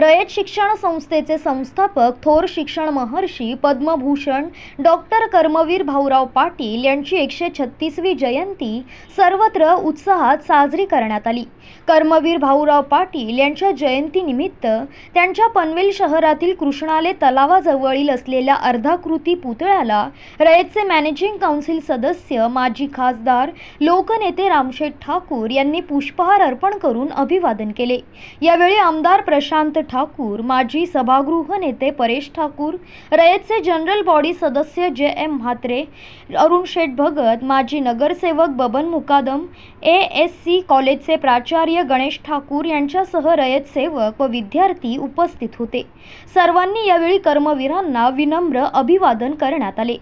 रयत शिक्षण संस्थेचे संस्थापक थोर शिक्षण महर्षी पद्मभूषण डॉक्टर कर्मवीर भाऊराव पाटील यांची एकशे छत्तीसवी जयंती सर्वत्र उत्साहात साजरी करण्यात आली कर्मवीर भाऊराव पाटील यांच्या जयंतीनिमित्त त्यांच्या पनवेल शहरातील कृष्णाले तलावाजवळील असलेल्या अर्धाकृती पुतळ्याला रयतचे मॅनेजिंग काउन्सिल सदस्य माजी खासदार लोकनेते रामशेठ ठाकूर यांनी पुष्पहार अर्पण करून अभिवादन केले यावेळी आमदार प्रशांत ठाकूर माजी सभागृह नेते परेश ठाकूर रयतचे जनरल बॉडी सदस्य जे एम म्हात्रे अरुण शेठ भगत माजी नगरसेवक Baban Mukadam A S C कॉलेजचे प्राचार्य गणेश ठाकूर यांच्यासह रयत सेवक व विद्यार्थी उपस्थित होते सर्वांनी यावेळी कर्मवीरांना विनम्र अभिवादन करण्यात आले